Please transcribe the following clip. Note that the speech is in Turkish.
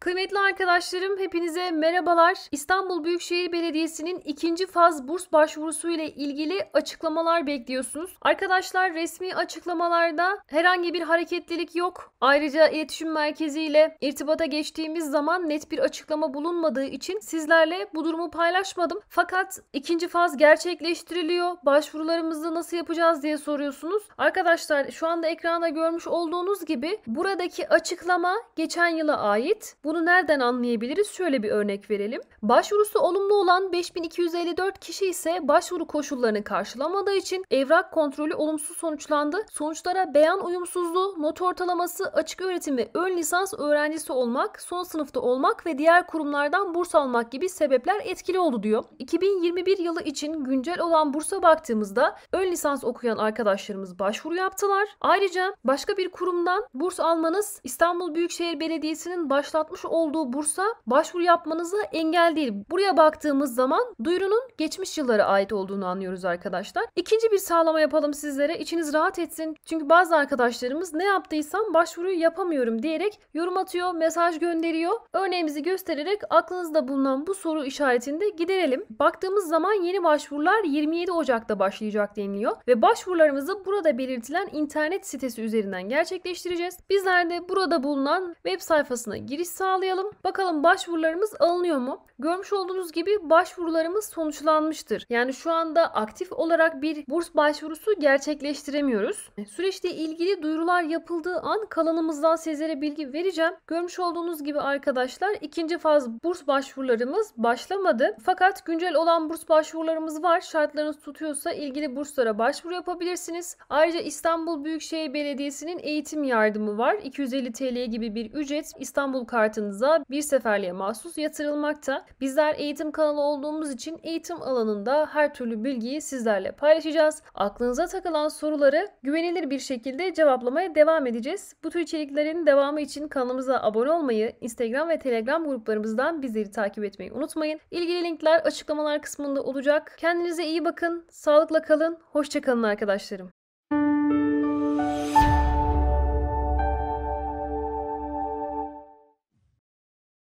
Kıymetli arkadaşlarım hepinize merhabalar. İstanbul Büyükşehir Belediyesi'nin ikinci faz burs başvurusu ile ilgili açıklamalar bekliyorsunuz. Arkadaşlar resmi açıklamalarda herhangi bir hareketlilik yok. Ayrıca iletişim merkezi ile irtibata geçtiğimiz zaman net bir açıklama bulunmadığı için sizlerle bu durumu paylaşmadım. Fakat ikinci faz gerçekleştiriliyor. Başvurularımızı nasıl yapacağız diye soruyorsunuz. Arkadaşlar şu anda ekranda görmüş olduğunuz gibi buradaki açıklama geçen yıla ait. Bu bunu nereden anlayabiliriz? Şöyle bir örnek verelim. Başvurusu olumlu olan 5254 kişi ise başvuru koşullarını karşılamadığı için evrak kontrolü olumsuz sonuçlandı. Sonuçlara beyan uyumsuzluğu, not ortalaması, açık öğretim ve ön lisans öğrencisi olmak, son sınıfta olmak ve diğer kurumlardan burs almak gibi sebepler etkili oldu diyor. 2021 yılı için güncel olan bursa baktığımızda ön lisans okuyan arkadaşlarımız başvuru yaptılar. Ayrıca başka bir kurumdan burs almanız İstanbul Büyükşehir Belediyesi'nin başlatmış bulunmuş olduğu bursa başvuru yapmanıza engel değil. Buraya baktığımız zaman duyurunun geçmiş yıllara ait olduğunu anlıyoruz arkadaşlar. İkinci bir sağlama yapalım sizlere. İçiniz rahat etsin. Çünkü bazı arkadaşlarımız ne yaptıysam başvuruyu yapamıyorum diyerek yorum atıyor, mesaj gönderiyor. Örneğimizi göstererek aklınızda bulunan bu soru işaretinde giderelim. Baktığımız zaman yeni başvurular 27 Ocak'ta başlayacak deniliyor ve başvurularımızı burada belirtilen internet sitesi üzerinden gerçekleştireceğiz. Bizler de burada bulunan web sayfasına giriş sağlayacağız sağlayalım. Bakalım başvurularımız alınıyor mu? Görmüş olduğunuz gibi başvurularımız sonuçlanmıştır. Yani şu anda aktif olarak bir burs başvurusu gerçekleştiremiyoruz. E, Süreçte ilgili duyurular yapıldığı an kalanımızdan sizlere bilgi vereceğim. Görmüş olduğunuz gibi arkadaşlar ikinci faz burs başvurularımız başlamadı. Fakat güncel olan burs başvurularımız var. Şartlarınız tutuyorsa ilgili burslara başvuru yapabilirsiniz. Ayrıca İstanbul Büyükşehir Belediyesi'nin eğitim yardımı var. 250 TL gibi bir ücret İstanbul kartı hayatınıza bir seferliğe mahsus yatırılmakta. Bizler eğitim kanalı olduğumuz için eğitim alanında her türlü bilgiyi sizlerle paylaşacağız. Aklınıza takılan soruları güvenilir bir şekilde cevaplamaya devam edeceğiz. Bu tür içeriklerin devamı için kanalımıza abone olmayı, Instagram ve Telegram gruplarımızdan bizleri takip etmeyi unutmayın. İlgili linkler açıklamalar kısmında olacak. Kendinize iyi bakın, sağlıkla kalın, hoşçakalın arkadaşlarım.